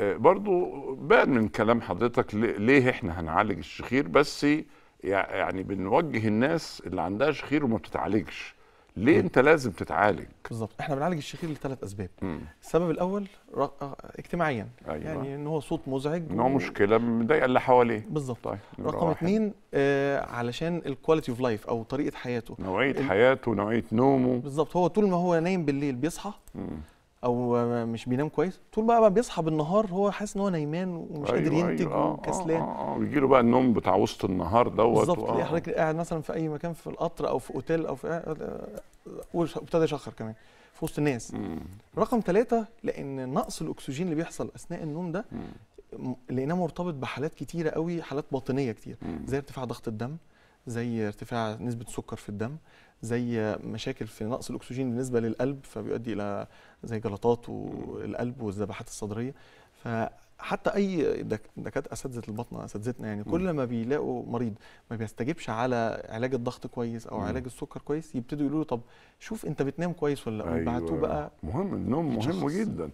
آه، برضو بان من كلام حضرتك ليه احنا هنعالج الشخير بس يعني بنوجه الناس اللي عندها شخير وما بتتعالجش ليه م. انت لازم تتعالج بالظبط احنا بنعالج الشخير لثلاث اسباب م. السبب الاول رق... آه، اجتماعيا أيوة. يعني ان هو صوت مزعج ان هو و... مشكله مضايقه اللي حواليه بالظبط طيب. رقم اثنين آه علشان الكواليتي اوف لايف او طريقه حياته نوعيه ال... حياته نوعيه نومه بالظبط هو طول ما هو نايم بالليل بيصحى م. او مش بينام كويس طول بقى بيصحى بالنهار هو حاسس ان هو نايمان ومش قادر أيوة ينتج أيوة آه، وكسلان اه, آه, آه بيجي له بقى النوم بتاع وسط النهار دوت بالظبط آه. حضرتك قاعد مثلا في اي مكان في القطر او في اوتيل او في وابتدى يشخر كمان في وسط الناس رقم ثلاثة لان نقص الاكسجين اللي بيحصل اثناء النوم ده لقيناه مرتبط بحالات كتيره قوي حالات باطنيه كتير زي ارتفاع ضغط الدم زي ارتفاع نسبه السكر في الدم زي مشاكل في نقص الاكسجين بالنسبه للقلب فبيؤدي الى زي جلطات والقلب والذبحات الصدريه ف حتى اي دكاتره اساتذه البطنه اساتذتنا يعني كل ما بيلاقوا مريض ما بيستجيبش على علاج الضغط كويس او علاج السكر كويس يبتدوا يقولوا له طب شوف انت بتنام كويس ولا لا أيوة. بقى مهم النوم مهم جدا